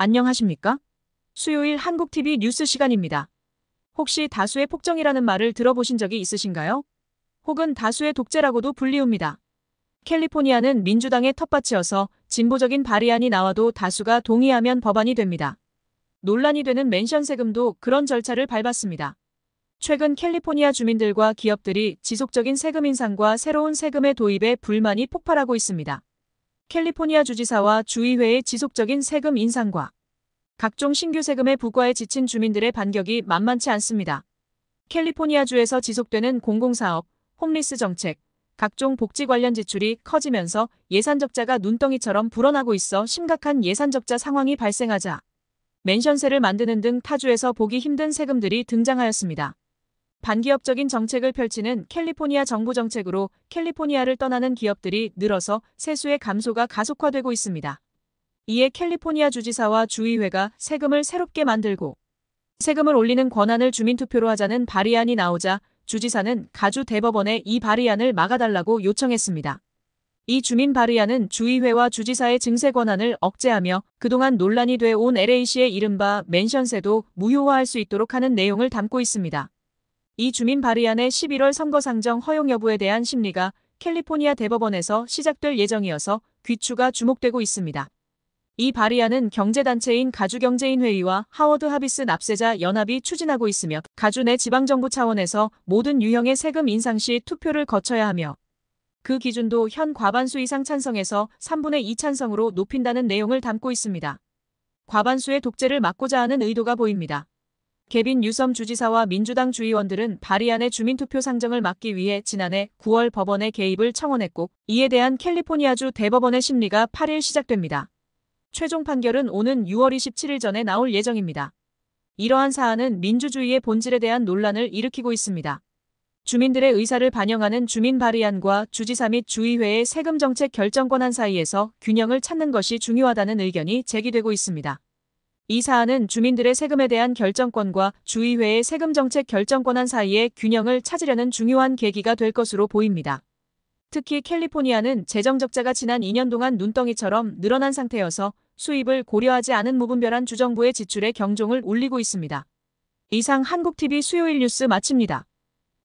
안녕하십니까? 수요일 한국TV 뉴스 시간입니다. 혹시 다수의 폭정이라는 말을 들어보신 적이 있으신가요? 혹은 다수의 독재라고도 불리웁니다. 캘리포니아는 민주당의 텃밭이어서 진보적인 발의안이 나와도 다수가 동의하면 법안이 됩니다. 논란이 되는 맨션 세금도 그런 절차를 밟았습니다. 최근 캘리포니아 주민들과 기업들이 지속적인 세금 인상과 새로운 세금의 도입에 불만이 폭발하고 있습니다. 캘리포니아 주지사와 주의회의 지속적인 세금 인상과 각종 신규 세금의 부과에 지친 주민들의 반격이 만만치 않습니다. 캘리포니아주에서 지속되는 공공사업, 홈리스 정책, 각종 복지 관련 지출이 커지면서 예산 적자가 눈덩이처럼 불어나고 있어 심각한 예산 적자 상황이 발생하자 맨션세를 만드는 등 타주에서 보기 힘든 세금들이 등장하였습니다. 반기업적인 정책을 펼치는 캘리포니아 정부 정책으로 캘리포니아를 떠나는 기업들이 늘어서 세수의 감소가 가속화되고 있습니다. 이에 캘리포니아 주지사와 주의회가 세금을 새롭게 만들고 세금을 올리는 권한을 주민투표로 하자는 발의안이 나오자 주지사는 가주 대법원에 이 발의안을 막아달라고 요청했습니다. 이 주민 발의안은 주의회와 주지사의 증세 권한을 억제하며 그동안 논란이 돼 온 LAC의 이른바 맨션세도 무효화할 수 있도록 하는 내용을 담고 있습니다. 이 주민 바리안의 11월 선거상정 허용 여부에 대한 심리가 캘리포니아 대법원에서 시작될 예정이어서 귀추가 주목되고 있습니다. 이 바리안은 경제단체인 가주경제인회의와 하워드 하비스 납세자 연합이 추진하고 있으며 가주 내 지방정부 차원에서 모든 유형의 세금 인상 시 투표를 거쳐야 하며 그 기준도 현 과반수 이상 찬성에서 3분의 2 찬성으로 높인다는 내용을 담고 있습니다. 과반수의 독재를 막고자 하는 의도가 보입니다. 개빈 유섬 주지사와 민주당 주의원들은 바리안의 주민투표 상정을 막기 위해 지난해 9월 법원에 개입을 청원했고 이에 대한 캘리포니아주 대법원의 심리가 8일 시작됩니다. 최종 판결은 오는 6월 27일 전에 나올 예정입니다. 이러한 사안은 민주주의의 본질에 대한 논란을 일으키고 있습니다. 주민들의 의사를 반영하는 주민 바리안과 주지사 및 주의회의 세금 정책 결정권한 사이에서 균형을 찾는 것이 중요하다는 의견이 제기되고 있습니다. 이 사안은 주민들의 세금에 대한 결정권과 주의회의 세금정책 결정권한 사이의 균형을 찾으려는 중요한 계기가 될 것으로 보입니다. 특히 캘리포니아는 재정적자가 지난 2년 동안 눈덩이처럼 늘어난 상태여서 수입을 고려하지 않은 무분별한 주정부의 지출에 경종을 울리고 있습니다. 이상 한국TV 수요일 뉴스 마칩니다.